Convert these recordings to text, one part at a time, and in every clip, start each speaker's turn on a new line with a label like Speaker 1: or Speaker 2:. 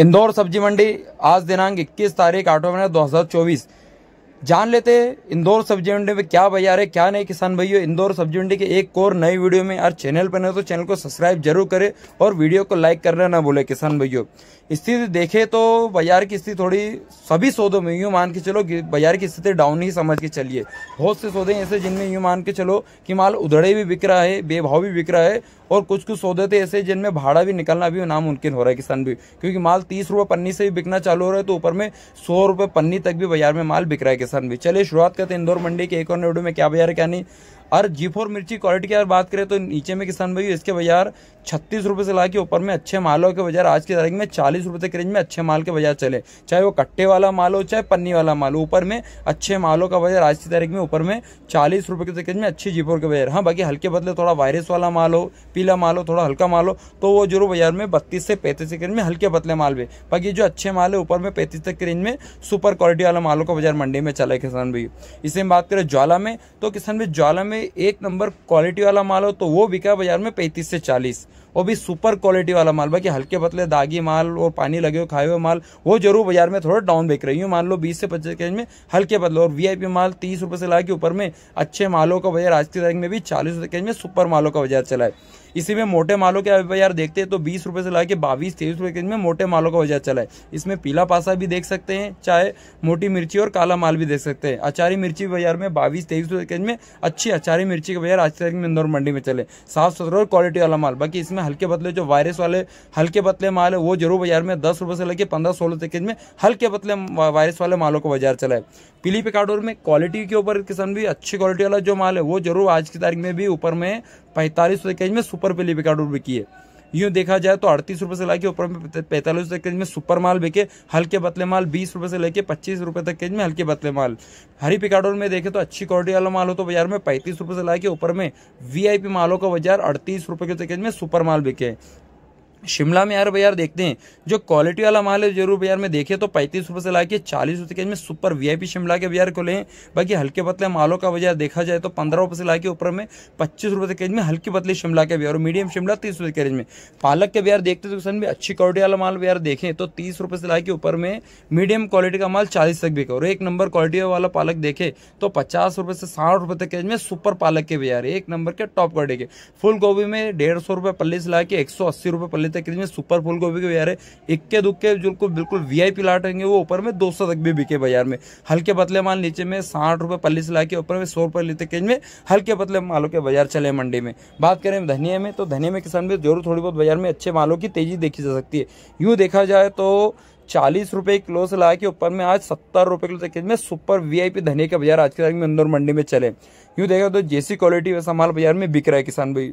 Speaker 1: इंदौर सब्जी मंडी आज दिनांक 21 तारीख आठवें महीना 2024 जान लेते हैं इंदौर सब्जी मंडी में क्या बाजार है क्या नहीं किसान भाइयों इंदौर सब्जी मंडी के एक और नई वीडियो में और चैनल पर नहीं तो चैनल को सब्सक्राइब जरूर करें और वीडियो को लाइक करना ना भूले किसान भाइयों स्थिति देखे तो बाजार की स्थिति थोड़ी सभी सौदों में यूँ मान के चलो बाजार की स्थिति डाउन ही समझ के चलिए बहुत से सौदे ऐसे जिनमें यूँ मान के चलो कि माल उधड़े भी बिक रहा है बेभाव भी बिक रहा है और कुछ कुछ सौदे थे ऐसे जिनमें भाड़ा भी निकलना भी नामुमकिन हो रहा है किसान भी क्योंकि माल तीस रुपये पन्नी से भी बिकना चालू हो रहा है तो ऊपर में सौ रुपये पन्नी तक भी बाजार में माल बिक रहा है किसान भी चलिए शुरुआत करते हैं इंदौर मंडी के एक और वीडियो में क्या बाजार क्या नहीं और जी फोर मिर्ची क्वालिटी की अगर बात करें तो नीचे में किसान भाई इसके बाजार छत्तीस रुपये से ला के ऊपर में अच्छे मालों के बाजार आज की तारीख में चालीस रुपये तक रेंज में अच्छे माल के बाजार चले चाहे वो कट्टे वाला माल हो चाहे पन्नी वाला माल हो ऊपर में अच्छे मालों का बाजार आज की तारीख में ऊपर में चालीस रुपये के तक रेंज में अच्छी जी के बाजार हाँ बाकी हल्के बदले थोड़ा वायरस वाला माल हो पीला माल हो थोड़ा हल्का माल हो तो वो जरूर बाजार में बत्तीस से पैंतीस के रेंज में हल्के बदले माल भी बाकी जो अच्छे माल है ऊपर में पैंतीस तक के रेंज में सुपर क्वालिटी वाला मालों का बाजार मंडी में चला है किसान भाई इसे हम बात करें ज्वाला में तो किसान भाई ज्वाला में एक नंबर क्वालिटी वाला माल हो तो वो बिका बाजार में पैंतीस से चालीस वो भी सुपर क्वालिटी वाला माल बाकी हल्के पतले दागी माल और पानी लगे हुए खाए हुए माल वो जरूर बाजार में थोड़ा डाउन बेच रही हूँ मान लो बीस से पच्चीस के में हल्के पतले और वीआईपी माल तीस रुपए से ला के ऊपर में अच्छे मालों का बाजार आज की तारीख में भी चालीस रुपये के में सुपर मालों का बाजार चला है इसी में मोटे मालों के बाजार देखते हैं तो बीस रुपये से ला के बाईस तेईस रुपये के में मोटे मालों का बाजार चला है इसमें पीला पासा भी देख सकते हैं चाहे मोटी मिर्ची और काला माल भी देख सकते हैं अचारी मिर्ची बाजार में बाईस तेईस रुपये के में अच्छी अचारी मिर्ची का बाजार आज की तारीख में इंदौर मंडी में चले साफ सुथरा और क्वालिटी वाला माल बाकी इसमें में हल्के पतले जो वायरस वाले हल्के पतले माल है वो जरूर बाजार में दस रुपये से लेके पंद्रह सोलह तक में हल्के पतले वायरस वाले मालों को बाजार चला है पीली पिकाडोर में क्वालिटी के ऊपर किसान भी अच्छी क्वालिटी वाला जो माल है वो जरूर आज की तारीख में भी ऊपर में पैंतालीस सौ में सुपर पीली पिकाडोर बिकी है यूँ देखा जाए तो अड़तीस रुपये से लाके ऊपर में पैंतालीस रुपये केज में सुपर माल बेके हल्के बतले माल बीस रुपये से लेके पच्चीस रुपये तक केज में हल्के बतले माल हरी पिकाडोर में देखें तो अच्छी क्वालिटी वाला माल हो तो बाजार में पैंतीस रुपये से लाके ऊपर में पी मालों का बाजार अड़तीस रुपये के तक में सुपर माल बिके शिमला में यार यार देखते हैं जो क्वालिटी वाला माल है जरूर यार में देखे तो पैंतीस रुपये से लाके चालीस रुपये के में सुपर वीआईपी शिमला के बाजार को लें बाकी हल्के पतले मालों का बाजार देखा जाए तो पंद्रह रुपये से लाके ऊपर में पच्चीस रुपये के में हल्की पतले शिमला के बाजार और मीडियम शिमला तीस रुपये के में पालक के बाजार देखते तो भी अच्छी क्वालिटी वाला माल बिहार देखें तो तीस रुपये से लाके ऊपर में मीडियम क्वालिटी का माल चालीस तक भी करो एक नंबर क्वालिटी वाला पालक देखे तो पचास रुपये से साठ रुपये तक के में सुपर पालक के बिहार एक नंबर के टॉप क्वालिटी के फुल गोभी में डेढ़ सौ रुपये पल्ले से लाके एक सौ अस्सी रुपये तक में सुपर फुल गोभी के बाजार है इक्के दुक्के जो बिल्कुल वी आई लाट रहेंगे वो ऊपर में दो तक भी बिके बाजार में हल्के पतले माल नीचे में साठ रुपये पल्ली से ला के ऊपर में सौ रुपये लेते केज में हल्के पतले मालों के बाजार चले मंडी में बात करें धनिया में तो धनिया में किसान भी जरूर थोड़ी बहुत बाजार में अच्छे मालों की तेजी देखी जा सकती है यूँ देखा जाए तो चालीस रुपये किलो से ला के ऊपर में आज सत्तर रुपये किलो तक में सुपर वीआईपी धनिया का बाजार आज के तारीख में इंदौर मंडी में चले यूँ देखा तो जैसी क्वालिटी वैसा माल बाजार में बिक रहा है किसान भाई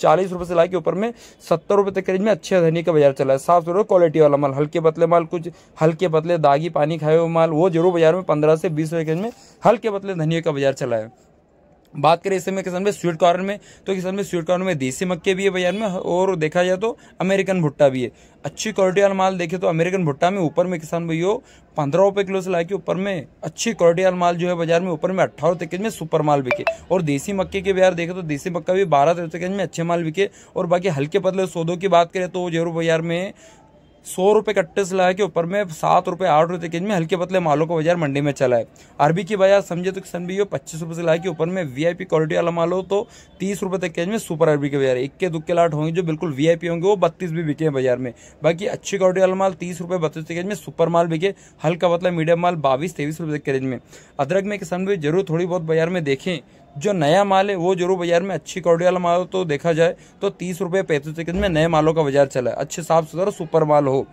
Speaker 1: चालीस रुपए से ला के ऊपर में सत्तर रुपए तक रेंज में अच्छे धनी का बाजार चला है साफ सुथरा क्वालिटी वाला माल हल्के पतले माल कुछ हल्के पतले दागी पानी खाए हुए माल वो जरूर बाजार में पंद्रह से बीस रुपए के रेंज में हल्के पतले धनिया का बाजार चला है बात करें इस समय किसान में स्वीट कॉर्न में तो किसान में स्वीट कॉर्न में देसी मक्के भी है बाजार में और देखा जाए तो अमेरिकन भुट्टा भी है अच्छी क्वालिटी वाला माल देखे तो अमेरिकन भुट्टा में ऊपर में किसान हो पंद्रह रुपये किलो से ला के ऊपर में अच्छी क्वालिटी वाला माल जो है बाजार में ऊपर में अट्ठारह तक में सुपर माल बिके और देसी मक्के के बाजार देखे तो देसी मक्का भी बारह तेरह तक में अच्छे माल बिके और बाकी हल्के पतले सौदों की बात करें तो जरूर बाजार में सौ रुपये कट्टे तो से लगा के ऊपर में सात रुपये आठ रुपये के में हल्के पतले मालों का बाजार मंडी में चला है अरबी की बाजार समझे तो किसान भी हो पच्चीस रुपये से लगा के ऊपर में वीआईपी क्वालिटी वाला माल हो तो तीस रुपये तक के में सुपर अरबी के बाजार इक्के दुक्के लाट होंगे जो बिल्कुल वीआईपी होंगे वो बत्तीस भी बिके हैं बाजार में बाकी अच्छी क्वालिटी वाला माल तीस रुपये बत्तीस तक में सुपर माल बिके हल्का पतला मीडियम माल बाईस तेईस रुपये तक के रेंज में अदरक में किसान भी जरूर थोड़ी बहुत बाजार में देखें जो नया माल है वो जरूर बाजार में अच्छी क्वालिटी वाला माल हो तो देखा जाए तो तीस रुपये पैंतीस तक में नए मालों का बाजार चला है अच्छे साफ सुथरा सुपर माल हो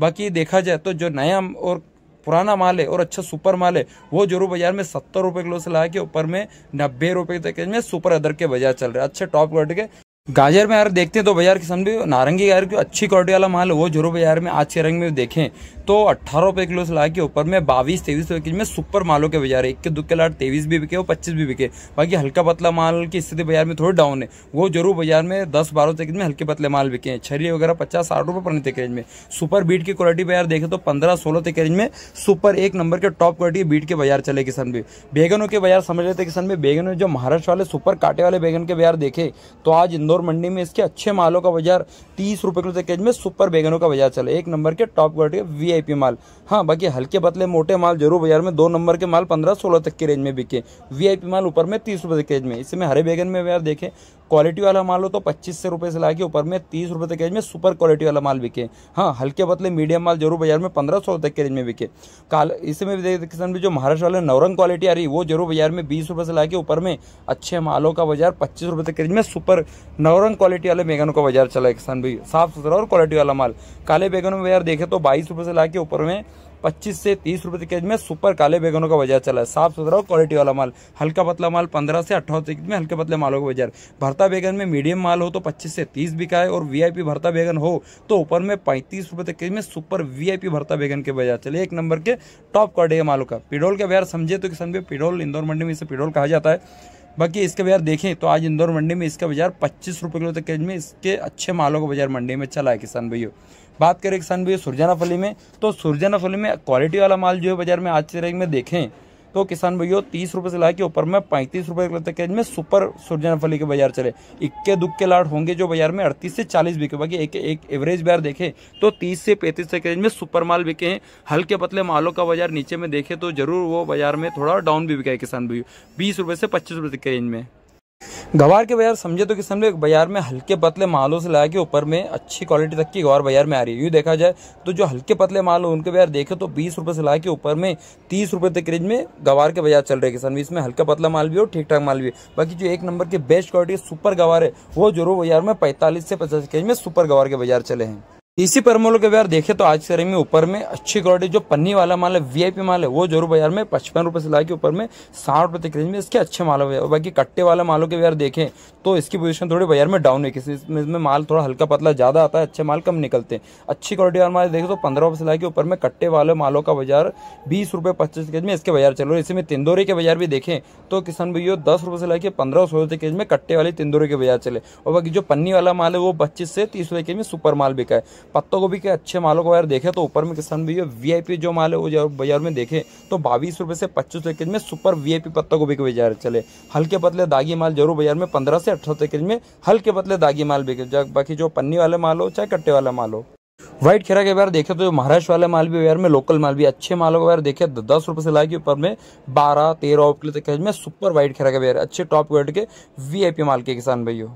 Speaker 1: बाकी देखा जाए तो जो नया और पुराना माल है और अच्छा सुपर माल है वो जरूर बाजार में सत्तर रुपये किलो से ला के ऊपर में नब्बे रुपये तक में सुपर अदर के बाजार चल रहे हैं अच्छे टॉप क्वालिटी के गाजर में यार देखते हैं तो बाजार किसान भी नारंगी गाजर की अच्छी क्वालिटी वाला माल वो जरूर बाजार में आज के रंग में देखें तो अट्ठारह रुपये किलो से ला के ऊपर में बाईस तेईस रुपये किलो में सुपर मालों के बाजार है दुख के लाट तेईस भी बिके और पच्चीस भी बिके बाकी हल्का पतला माल की स्थिति बाजार में थोड़ी डाउन है वो जरूर बाजार में दस बारह रुपये में हल्के पतले माल बिके हैं छरी वगैरह पचास साठ रुपये पड़ने तक रेंज में सुपर बीट की क्वालिटी बाजार देखें तो पंद्रह सोलह तक रेंज में सुपर एक नंबर के टॉप क्वालिटी बीट के बाजार चले किसान भी बैगनों के बाजार समझ लेते किसान में बेगनों जो महाराष्ट्र वाले सुपर काटे वाले बैगन के बाजार देखे तो आज इंदौर और मंडी में इसके अच्छे मालों का बाजार तीस रुपए किलो पैकेज में सुपर बैगनों का बाजार चले एक नंबर के टॉप क्वालिटी के वीआईपी माल हाँ बाकी हल्के पतले मोटे माल जरूर बाजार में दो नंबर के माल पंद्रह सोलह तक की रेंज में बिके वीआईपी माल ऊपर में तीस रुपए तक रेंज में इसमें हरे बैगन में यार देखें क्वालिटी वाला माल हो तो पच्चीस से रुपए से लाके ऊपर में तीस रुपए तक रेंज में सुपर क्वालिटी वाला माल बिके हाँ हल्के पतले मीडियम माल जरूर बाजार में पंद्रह सौ तक के रेंज में बिके काल इसमें किसान भी जो महाराष्ट्र वाले नवरंग क्वालिटी आ रही वो जरूर बाजार में बीस रुपए से लाके ऊपर में अच्छे मालों का बाजार पच्चीस रुपए तक के रेंज में सुपर नवरंग क्वालिटी वाले बैगनों का बाजार चला है किसान भाई साफ सुथरा और क्वालिटी वाला माल काले बैगनों में यार देखे तो बाईस रुपये से ला के ऊपर में पच्चीस से तीस रुपए के में सुपर काले बैगनों का बाजार चला है साफ सुथरा और क्वालिटी वाला माल हल्का पतला माल पंद्रह से अठारह तक में हल्के पतले मालों का बाजार भरता बैगन में मीडियम माल हो तो पच्चीस से तीस बिका है और वीआईपी भरता बैगन हो तो ऊपर में पैंतीस रुपए तक के में सुपर वीआईपी भरता बैगन के बाजार चले एक नंबर के टॉप क्वालिटी के मालों का पिडोल का बाजार समझे तो किसान भी पिडोल इंदौर मंडी में इसे पिडोल कहा जाता है बाकी इसका बाजार देखें तो आज इंदौर मंडी में इसका बाजार पच्चीस रुपये किलो तक के में इसके अच्छे मालों का बाजार मंडी में चला है किसान भैया बात करें किसान भैया सुरजाना फली में तो सुरजाना फली में क्वालिटी वाला माल जो है बाजार में आज के रेट में देखें तो किसान भैया तीस रुपये से ला के ऊपर में पैंतीस रुपये तक के में सुपर सूर्यफली के बाजार चले इक्के दुख के लाट होंगे जो बाजार में अड़तीस से चालीस बिके बाकी एक एक एवरेज बाजार देखे तो तीस से पैंतीस तक रेंज में सुपर माल बिके हैं हल्के पतले मालों का बाजार नीचे में देखे तो जरूर वो बाजार में थोड़ा डाउन भी बिका है किसान भैया बीस रुपये से पच्चीस रुपये तक के रेंज में गवार के बाजार समझे तो किसान लोग बाजार में हल्के पतले मालों से लगा के ऊपर में अच्छी क्वालिटी तक की गवार बाजार में आ रही है यूँ देखा जाए तो जो हल्के पतले माल हो उनके बाजार देखे तो बीस रुपए से लगा के ऊपर में तीस रुपए तक रेंज में गवार के बाजार चल रहे किसान भी इसमें हल्का पतला माल भी हो ठीक ठाक माल भी बाकी जो एक नंबर के बेस्ट क्वालिटी सुपर गवार है वो जरूर बाजार में पैंतालीस से पचास के रेंज में सुपर गवार के बाजार चले हैं इसी पर मोल के बार देखे तो आज के रेट में ऊपर में अच्छी क्वालिटी जो पन्नी वाला माल है वीआईपी माल है वो जरूर बाजार में पचपन रुपए से ला के ऊपर में साठ रुपए तक रेंज में इसके अच्छे माल है बाकी कट्टे वाला मालों के बार देखें तो इसकी पोजीशन थोड़ी बाजार में डाउन है किसी इसमें माल थोड़ा हल्का पतला ज़्यादा आता है अच्छे माल कम निकलते हैं अच्छी क्वालिटी वाले माल देखें तो पंद्रह रुपये से ला के ऊपर में कट्टे वाले मालों का बाजार बीस रुपए पच्चीस केज में इसके बाजार चल रहे हैं इसी में तिंदोरी के बाजार भी देखें तो किसान भैया दस रुपये से ला के पंद्रह सौ रुपये केज में कट्टे वाले तिंदोरी के बाजार चले और बाकी जो पन्नी वाला माल है वो पच्चीस से तीस रुपए केज में सुपर माल बिका है पत्ता गोभी के अच्छे मालों को अगर देखे तो ऊपर में किसान भैया वीआईपी जो माल है वो बाजार में देखे तो बाईस रुपये से पच्चीस पैकेज में सुपर वीआईपी पत्ता गोभी के बाजार चले हल्के पतले दागी माल जरूर बाजार में पंद्रह से अठारह पैकेज में हल्के पतले दागी माल बिके बाकी जो पन्नी वाले माल हो चाहे कट्टे वाला माल हो व्हाइट खेरा के बार देखे तो जो महाराष्ट्र वाले माल भी में लोकल माल भी अच्छे मालों का बाजार देखे दस रुपए से लाइक ऊपर में बारह तेरह के तक में सुपर व्हाइट खेरा के बाजार अच्छे टॉप क्वालिटी के वीआईपी माल के किसान भाइयों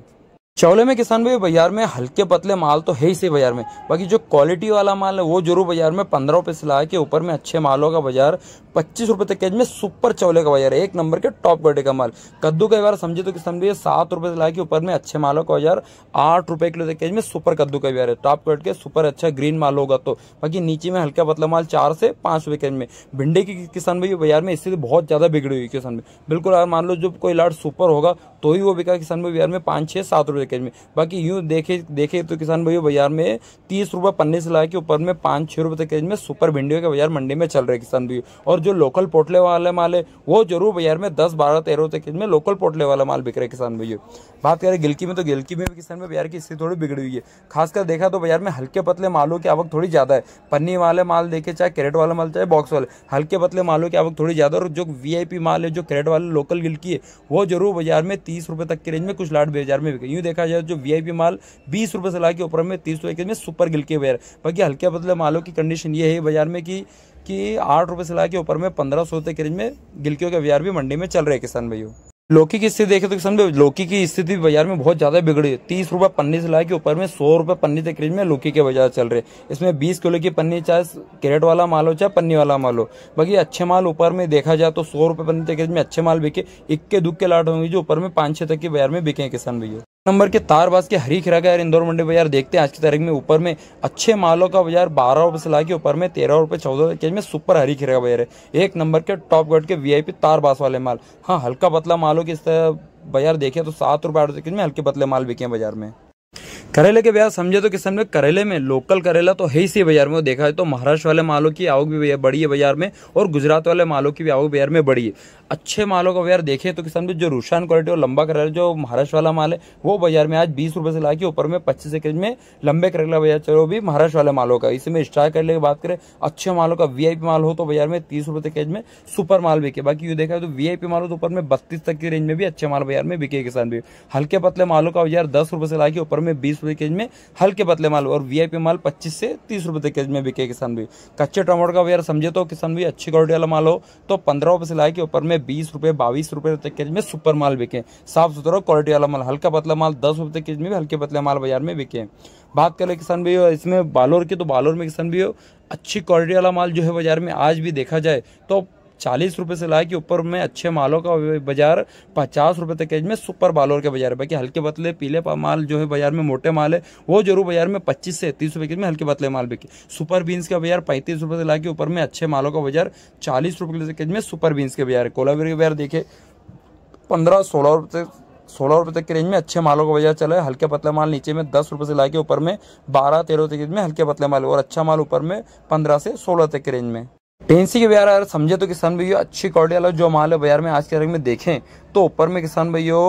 Speaker 1: चौले में किसान भाई बाजार में हल्के पतले माल तो है ही सही बाजार में बाकी जो क्वालिटी वाला माल है वो जरूर बाजार में पंद्रह रुपए से ला के ऊपर में अच्छे मालों का बाजार पच्चीस रुपए तक केज में सुपर चौले का बाजार है एक नंबर के टॉप क्वालिटी का माल कद्दू का बार समझे तो किसान भाई सात रुपए से ला के ऊपर में अच्छे मालों का बाजार आठ रुपए किलो तक केज में सुपर कद्दू का बाजार है टॉप क्वालिटी के सुपर अच्छा ग्रीन माल होगा तो बाकी नीचे में हल्का पतला माल चार से पांच रुपए केज में भिंडी की किसान भाई बाजार में इसलिए बहुत ज़्यादा बिगड़ी हुई किसान भाई बिल्कुल अगर मान लो जो कोई लाट सुपर होगा तो ही वो बिका किसान भाई बाजार में पाँच छः सात रुपये के में बाकी यूँ देखे देखे तो किसान भाई बाजार में तीस रुपये पन्ने से ला के ऊपर में पाँच छः रुपये के में सुपर भिंडियों के बाजार मंडी में चल रहे किसान भाई और जो लोकल पोटले वाले माल है वो जरूर बाजार में दस बारह तेरह रुपये के में लोकल पोटले वाला माल बिक रहे किसान भाई बात करें गिलकी में तो गिलकी में भी किसान भाई बाजार की स्थिति थोड़ी बिगड़ी हुई है खासकर देखा तो बाजार में हल्के पतले मालों की आवक थोड़ी ज़्यादा है पन्नी वाले माल देखे चाहे कैरेट वाला माल चाहे बॉक्स वाले हल्के पतले मालों की आवक थोड़ी ज़्यादा और जो वी माल है जो कैरेट वाले लोकल गिलकी है वो जरूर बाजार में तीस रुपये तक की रेंज में कुछ लाट बाजार में बिके यूँ देखा जाए जो वीआईपी माल बीस रुपये से ला के ऊपर में तीस रुपये में सुपर गिलके वेयर बाकी हल्के बदले मालों की कंडीशन ये है बाजार में कि कि आठ रुपये से ला के ऊपर में पंद्रह सौ रुपये के रेंज में गिलकियों के बाजार भी मंडी में चल रहे किसान भाइयों लौकी की स्थिति देखे तो किसान भाई लौकी की स्थिति बाजार में बहुत ज्यादा बिगड़ी है तीस रुपए पन्नी से लाए के ऊपर में सौ रुपए पन्नी तक में लौकी के बाजार चल रहे इसमें बीस किलो की पन्नी चाहे कैरेट वाला माल हो चाहे पन्नी वाला माल हो बाकी अच्छे माल ऊपर में देखा जाए तो सौ रुपए पन्नी तक में अच्छे माल बिके इक्के दुक्के लाट होंगे जो ऊपर में पाँच छह तक के बाजार में बिके किसान भैया नंबर के तारबाज के हरी खिरा का यार इंदौर मंडी बाजार देखते हैं आज की तारीख में ऊपर में अच्छे मालों का बाजार बारह रुपए से लाके ऊपर में तेरह रुपए चौदह रुपये में सुपर हरी खिरा का बाजार है एक नंबर के टॉप गर्ड के वीआईपी तारबास वाले माल हाँ हल्का पतला मालों के बाजार देखे तो सात रुपए आठ रुपए में हल्के पतले माल बिके बाजार में करेले के ब्याज समझे तो किसान में करेले में लोकल करेला तो है ही सी बाजार में देखा है तो महाराष्ट्र वाले मालों की आवक भी बड़ी है बाजार में और गुजरात वाले मालों की भी आवक बाजार में बड़ी है अच्छे मालों का बाजार देखे तो किसान में जो रुशान क्वालिटी और लंबा करेला जो महाराष्ट्र वाला माल है वो बाजार में आज बीस रुपये से ला के ऊपर में पच्चीस एक में लंबे करेला बाजार चलो भी महाराष्ट्र वाले मालों का इसमें स्टार करेले की बात करें अच्छे मालों का वी माल हो तो बाजार में तीस रुपये तक में सुपर माल बिके बाकी यू देखा है तो वी माल हो तो ऊपर में बत्तीस तक की रेंज में भी अच्छे माल बाजार में बिके किसान भी हल्के पतले मालों का बाजार दस रुपये से ला के ऊपर में बीस रुपये के जी में हल्के पतले माल और वीआईपी माल पच्चीस से तीस रुपये के जी में बिके किसान भी कच्चे टमाटर का व्यवहार समझे तो किसान भी अच्छी क्वालिटी वाला माल हो तो पंद्रह रुपये से लाए के ऊपर में बीस रुपये बाईस रुपये तक के जी में सुपर माल बिके साफ सुथरा क्वालिटी वाला माल हल्का पतला माल दस रुपये के जी में हल्के पतले माल बाजार में बिके बात करें किसान भी हो इसमें बालोर की तो बालोर में किसान भी हो अच्छी क्वालिटी वाला माल जो है बाजार में आज भी देखा जाए तो चालीस रुपए से लाए कि ऊपर में अच्छे मालों का बाजार पचास रुपए तक केज में सुपर बालोर के बाजार बाकी हल्के पतले पीले माल जो है बाजार में मोटे माल है वो जरूर बाजार में पच्चीस से तीस रुपए केज में हल्के पतले माल बिके सुपर बीन्स का बाजार पैंतीस रुपए से लाके ऊपर में अच्छे मालों का बाजार चालीस रुपये केज में सुपर बीन्स के बाजार है कोलाबेरी के बाजार देखे पंद्रह सोलह रुपये सोलह रुपए तक के रेंज में अच्छे मालों का बाजार चला है हल्के पतले माल नीचे में दस रुपये से लाके ऊपर में बारह तेरह तक के रेंज में हल्के पतले माल और अच्छा माल ऊपर में पंद्रह से सोलह तक के रेंज में पेंसी के बाजार अगर समझे तो किसान भैया अच्छी क्वालिटी वाला जो माल है बाजार में आज के रंग में देखें तो ऊपर में किसान भैया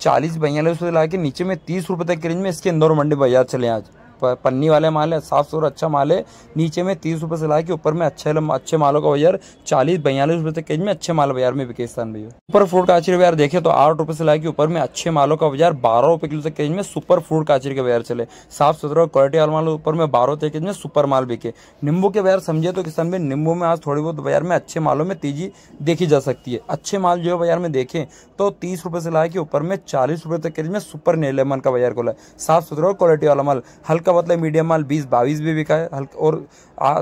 Speaker 1: चालीस बयालीस से ला के नीचे में तीस रुपये तक के रेंज में इसके इंदौर मंडी बाजार चले आज पन्नी वाले माल है साफ सुथरा अच्छा माल है नीचे में तीस रुपये से ला के ऊपर में अच्छे अच्छे मालों का बाजार चालीस बयालीस रुपये तक के में अच्छे माल बाजार में बिकेस्तान भी सुपर फ्रूट काचरी बाजार देखे तो आठ रुपये से लाके ऊपर में अच्छे मालों का बाजार बारह रुपये किलो तक के में सुपर फ्रूट काचरी के बाजार चले साफ सुथरा क्वालिटी वाले माल ऊपर में बारह रुपये के में सुपर माल बिके नींबू के बाजार समझे तो किसान भाई नींबू में आज थोड़ी बहुत बाजार में अच्छे मालों में तेजी देखी जा सकती है अच्छे माल जो है बाजार में देखे तो तीस रुपये से ला के ऊपर में चालीस रुपये तक के में सुपर नीलेमन का बाजार खोला साफ सुथरा क्वालिटी वाला माल हल्का इसका मतलब मीडियम माल बीस बाईस भी बिका है और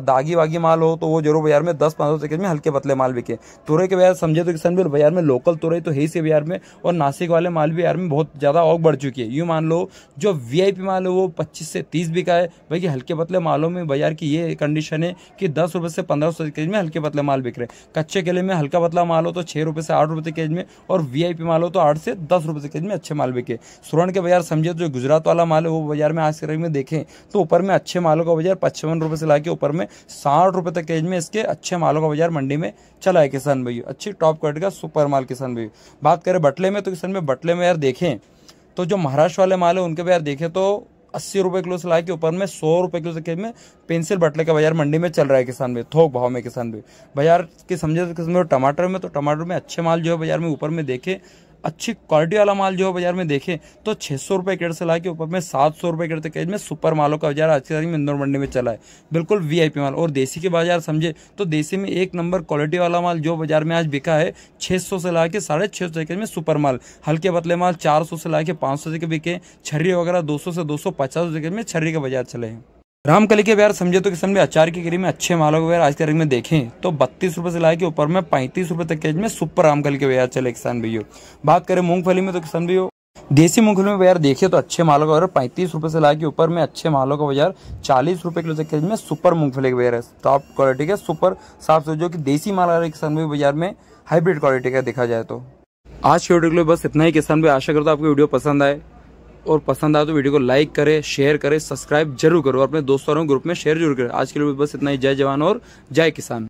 Speaker 1: दागी वागी माल हो तो वो जरूर बाजार में दस पंद्रह सौ में हल्के पतले माल बिके तुरे के बजाय समझे तो किसान बाजार में लोकल तुरई तो है ही से बाजार में और नासिक वाले माल भी बाजार में बहुत ज़्यादा और बढ़ चुकी है यूँ मान लो जो वी माल है वो पच्चीस से तीस बिका है भाई हल्के पतले मालों में बाजार की ये कंडीशन है कि दस रुपए से पंद्रह सौ केज में हल्के पतले माल बिक रहे कच्चे केले में हल्का पतला माल हो तो छः रुपए से आठ रुपये केज में और वी माल हो तो आठ से दस रुपये केज में अच्छे माल बिके सुरण के बाजार समझे तो जो गुजरात वाला माल है वो बाजार में आज के रेट में देखें तो ऊपर में अच्छे मालों का बाजार पचपन रुपये से ला ऊपर ऑफर में साठ रुपये तक केज में इसके अच्छे मालों का बाजार मंडी में चला है किसान भाई अच्छी टॉप क्वालिटी का सुपर माल किसान भाई बात करें बटले में तो किसान भाई बटले में यार देखें तो जो महाराष्ट्र वाले माल है उनके भी यार देखें तो अस्सी रुपये किलो से लाए के ऊपर में सौ रुपये किलो से में पेंसिल बटले का बाजार मंडी में चल रहा है किसान भाई थोक भाव में किसान भाई बाजार के समझे तो किसान टमाटर में तो टमाटर में अच्छे माल जो है बाजार में ऊपर में देखे अच्छी क्वालिटी वाला माल जो है बाजार में देखें तो छः सौ रुपये कैरेट से ला के ऊपर में सात सौ रुपये कैरेट तक में सुपर मालों का बाजार आज के तारीख में इंदौर मंडी में चला है बिल्कुल वी माल और देसी के बाजार समझे तो देसी में एक नंबर क्वालिटी वाला माल जो बाजार में आज बिका है छः सौ से ला के साढ़े छः सौ में सुपर माल हल्के पतले माल चार सौ से ला के पाँच सौ तक बिके छर्री वगैरह दो सौ से दो सौ पचास में छर्री का बाजार चले हैं रामकली के बाजार समझे तो किसान में अचार की गिरी में अच्छे मालों के बाजार आज के तारीख में देखें तो बत्तीस रुपए से लाए के ऊपर में पैंतीस रुपए तक के में सुपर रामकली के बाजार चले किसान भैया बात करें मूंगफली में तो किसान भैया देसी मूंगफली में बाजार देखिए तो अच्छे मालों का बाजार पैंतीस रुपए से ला के ऊपर में अच्छे मालों का बाजार चालीस रुपए किलो तक में सुपर मूंगफली के बाजार है टॉप क्वालिटी का सुपर साफ जो कि देसी माल आ है किसान भाई बाजार में हाइब्रिड क्वालिटी का देखा जाए तो आज के वीडियो के लिए बस इतना ही किसान भाई आशा करता हूँ आपको वीडियो पसंद आए और पसंद आए तो वीडियो को लाइक करें शेयर करें सब्सक्राइब जरूर करो अपने दोस्तों और ग्रुप में शेयर जरूर करें आज के लिए बस इतना ही जय जवान और जय किसान